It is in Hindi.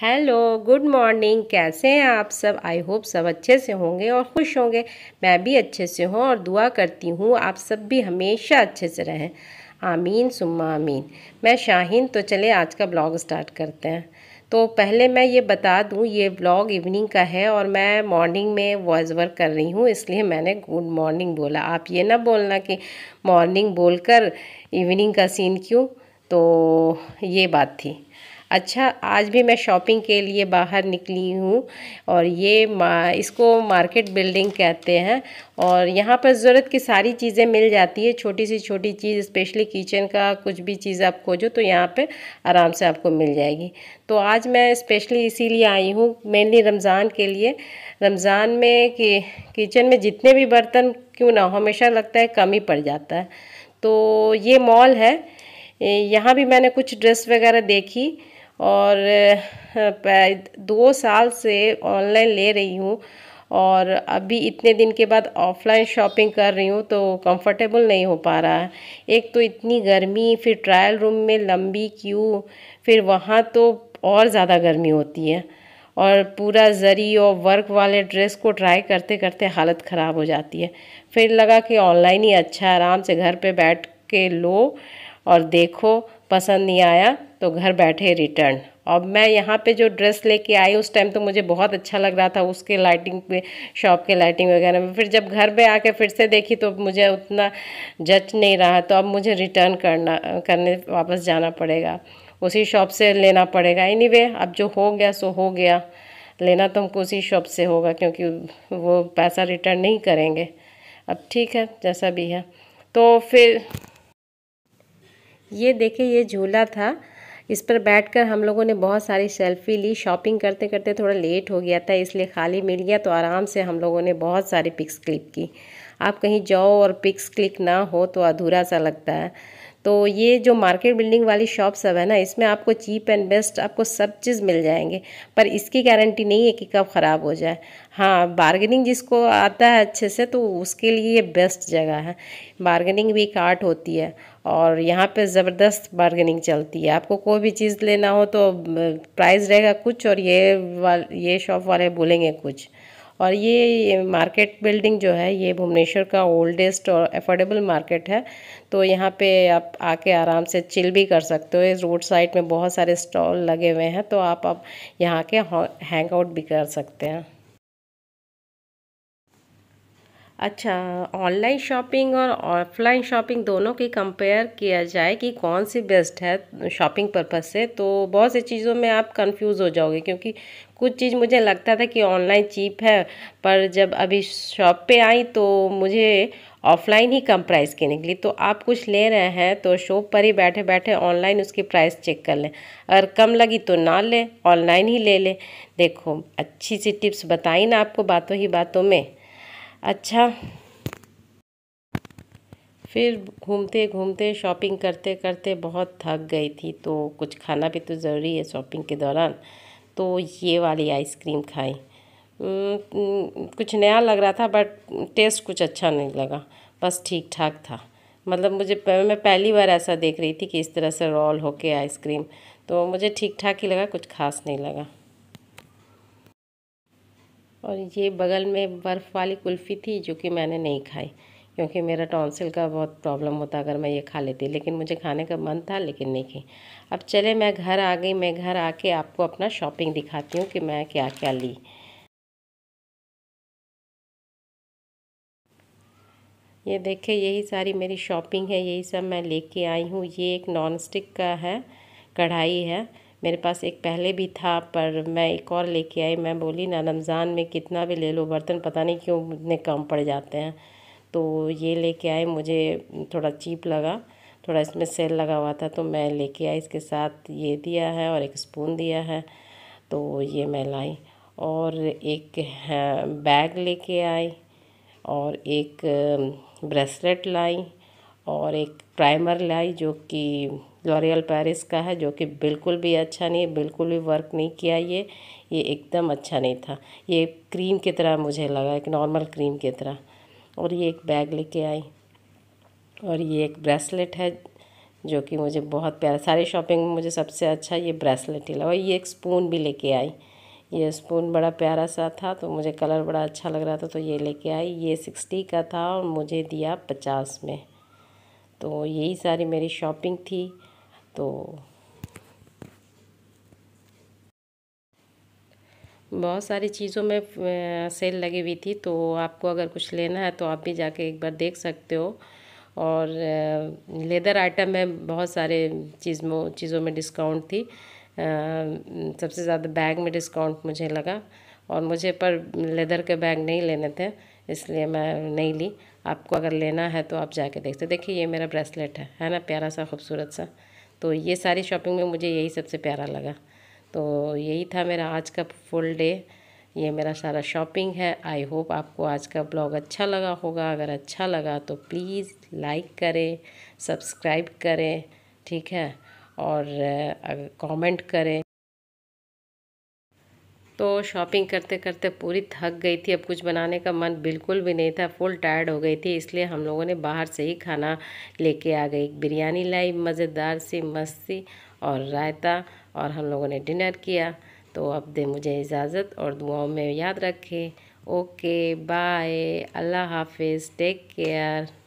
हेलो गुड मॉर्निंग कैसे हैं आप सब आई होप सब अच्छे से होंगे और खुश होंगे मैं भी अच्छे से हूँ और दुआ करती हूँ आप सब भी हमेशा अच्छे से रहें आमीन सुम्मा आमीन मैं शाहीन तो चले आज का ब्लॉग स्टार्ट करते हैं तो पहले मैं ये बता दूँ ये ब्लॉग इवनिंग का है और मैं मॉर्निंग में वॉइस वर्क कर रही हूँ इसलिए मैंने गुड मॉर्निंग बोला आप ये ना बोलना कि मॉर्निंग बोलकर इवनिंग का सीन क्यों तो ये बात थी अच्छा आज भी मैं शॉपिंग के लिए बाहर निकली हूँ और ये मा, इसको मार्केट बिल्डिंग कहते हैं और यहाँ पर ज़रूरत की सारी चीज़ें मिल जाती है छोटी सी छोटी चीज़ स्पेशली किचन का कुछ भी चीज़ आप खोजो तो यहाँ पे आराम से आपको मिल जाएगी तो आज मैं स्पेशली इसीलिए आई हूँ मेनली रमज़ान के लिए रमज़ान में कि किचन में जितने भी बर्तन क्यों ना हमेशा लगता है कम ही पड़ जाता है तो ये मॉल है यहाँ भी मैंने कुछ ड्रेस वगैरह देखी और दो साल से ऑनलाइन ले रही हूँ और अभी इतने दिन के बाद ऑफलाइन शॉपिंग कर रही हूँ तो कंफर्टेबल नहीं हो पा रहा है एक तो इतनी गर्मी फिर ट्रायल रूम में लंबी क्यू फिर वहाँ तो और ज़्यादा गर्मी होती है और पूरा जरी और वर्क वाले ड्रेस को ट्राई करते करते हालत ख़राब हो जाती है फिर लगा कि ऑनलाइन ही अच्छा आराम से घर पे बैठ के लो और देखो पसंद नहीं आया तो घर बैठे रिटर्न अब मैं यहाँ पे जो ड्रेस लेके आई उस टाइम तो मुझे बहुत अच्छा लग रहा था उसके लाइटिंग पे शॉप के लाइटिंग वगैरह में फिर जब घर पे आके फिर से देखी तो मुझे उतना जच नहीं रहा तो अब मुझे रिटर्न करना करने वापस जाना पड़ेगा उसी शॉप से लेना पड़ेगा एनी anyway, अब जो हो गया सो हो गया लेना तो हमको उसी शॉप से होगा क्योंकि वो पैसा रिटर्न नहीं करेंगे अब ठीक है जैसा भी है तो फिर ये देखिए ये झूला था इस पर बैठकर हम लोगों ने बहुत सारी सेल्फ़ी ली शॉपिंग करते करते थोड़ा लेट हो गया था इसलिए खाली मिल गया तो आराम से हम लोगों ने बहुत सारी पिक्स क्लिक की आप कहीं जाओ और पिक्स क्लिक ना हो तो अधूरा सा लगता है तो ये जो मार्केट बिल्डिंग वाली शॉप सब है ना इसमें आपको चीप एंड बेस्ट आपको सब चीज़ मिल जाएंगे पर इसकी गारंटी नहीं है कि कब ख़राब हो जाए हाँ बार्गेनिंग जिसको आता है अच्छे से तो उसके लिए ये बेस्ट जगह है बार्गेनिंग भी एक आर्ट होती है और यहाँ पे ज़बरदस्त बार्गेनिंग चलती है आपको कोई भी चीज़ लेना हो तो प्राइस रहेगा कुछ और ये वाल ये शॉप वाले बोलेंगे कुछ और ये मार्केट बिल्डिंग जो है ये भुवनेश्वर का ओल्डेस्ट और अफोर्डेबल मार्केट है तो यहाँ पे आप आके आराम से चिल भी कर सकते हो इस रोड साइड में बहुत सारे स्टॉल लगे हुए हैं तो आप आप यहाँ के हैंग आउट भी कर सकते हैं अच्छा ऑनलाइन शॉपिंग और ऑफलाइन शॉपिंग दोनों की कंपेयर किया जाए कि कौन सी बेस्ट है शॉपिंग पर्पज़ से तो बहुत सी चीज़ों में आप कंफ्यूज हो जाओगे क्योंकि कुछ चीज़ मुझे लगता था कि ऑनलाइन चीप है पर जब अभी शॉप पे आई तो मुझे ऑफलाइन ही कम प्राइस की निकली तो आप कुछ ले रहे हैं तो शॉप पर ही बैठे बैठे ऑनलाइन उसकी प्राइस चेक कर लें अगर कम लगी तो ना लें ऑनलाइन ही ले लें देखो अच्छी सी टिप्स बताई ना आपको बातों ही बातों में अच्छा फिर घूमते घूमते शॉपिंग करते करते बहुत थक गई थी तो कुछ खाना भी तो ज़रूरी है शॉपिंग के दौरान तो ये वाली आइसक्रीम खाई कुछ नया लग रहा था बट टेस्ट कुछ अच्छा नहीं लगा बस ठीक ठाक था मतलब मुझे मैं पहली बार ऐसा देख रही थी कि इस तरह से रोल होके आइसक्रीम तो मुझे ठीक ठाक ही लगा कुछ खास नहीं लगा और ये बगल में बर्फ़ वाली कुल्फ़ी थी जो कि मैंने नहीं खाई क्योंकि मेरा टॉन्सिल का बहुत प्रॉब्लम होता अगर मैं ये खा लेती लेकिन मुझे खाने का मन था लेकिन नहीं खाई अब चले मैं घर आ गई मैं घर आके आपको अपना शॉपिंग दिखाती हूँ कि मैं क्या क्या ली ये देखे यही सारी मेरी शॉपिंग है यही सब मैं लेके आई हूँ ये एक नॉन स्टिक का है कढ़ाई है मेरे पास एक पहले भी था पर मैं एक और लेके आई मैं बोली ना रमज़ान में कितना भी ले लो बर्तन पता नहीं क्यों इतने कम पड़ जाते हैं तो ये लेके आए मुझे थोड़ा चीप लगा थोड़ा इसमें सेल लगा हुआ था तो मैं लेके आई इसके साथ ये दिया है और एक स्पून दिया है तो ये मैं लाई और एक बैग लेके आई और एक ब्रेसलेट लाई और एक प्राइमर लाई जो कि लॉरियल पेरिस का है जो कि बिल्कुल भी अच्छा नहीं बिल्कुल भी वर्क नहीं किया ये ये एकदम अच्छा नहीं था ये क्रीम की तरह मुझे लगा एक नॉर्मल क्रीम की तरह और ये एक बैग लेके आई और ये एक ब्रेसलेट है जो कि मुझे बहुत प्यारा सारी शॉपिंग में मुझे सबसे अच्छा ये ब्रेसलेट ही लगा और ये एक स्पून भी लेके आई ये स्पून बड़ा प्यारा सा था तो मुझे कलर बड़ा अच्छा लग रहा था तो ये लेके आई ये सिक्सटी का था और मुझे दिया पचास में तो यही सारी मेरी शॉपिंग थी तो बहुत सारी चीज़ों में सेल लगी हुई थी तो आपको अगर कुछ लेना है तो आप भी जाके एक बार देख सकते हो और लेदर आइटम में बहुत सारे चीज़ में चीज़ों में डिस्काउंट थी सबसे ज़्यादा बैग में डिस्काउंट मुझे लगा और मुझे पर लेदर के बैग नहीं लेने थे इसलिए मैं नहीं ली आपको अगर लेना है तो आप जाके देख सकते देखिए ये मेरा ब्रेसलेट है है ना प्यारा सा खूबसूरत सा तो ये सारी शॉपिंग में मुझे यही सबसे प्यारा लगा तो यही था मेरा आज का फुल डे ये मेरा सारा शॉपिंग है आई होप आपको आज का ब्लॉग अच्छा लगा होगा अगर अच्छा लगा तो प्लीज़ लाइक करें सब्सक्राइब करें ठीक है और कमेंट करें तो शॉपिंग करते करते पूरी थक गई थी अब कुछ बनाने का मन बिल्कुल भी नहीं था फुल टायर्ड हो गई थी इसलिए हम लोगों ने बाहर से ही खाना लेके आ गई बिरयानी लाई मज़ेदार सी मस्ती और रायता और हम लोगों ने डिनर किया तो अब दे मुझे इजाज़त और दुआओं में याद रखें ओके बाय अल्लाह हाफिज़ टेक केयर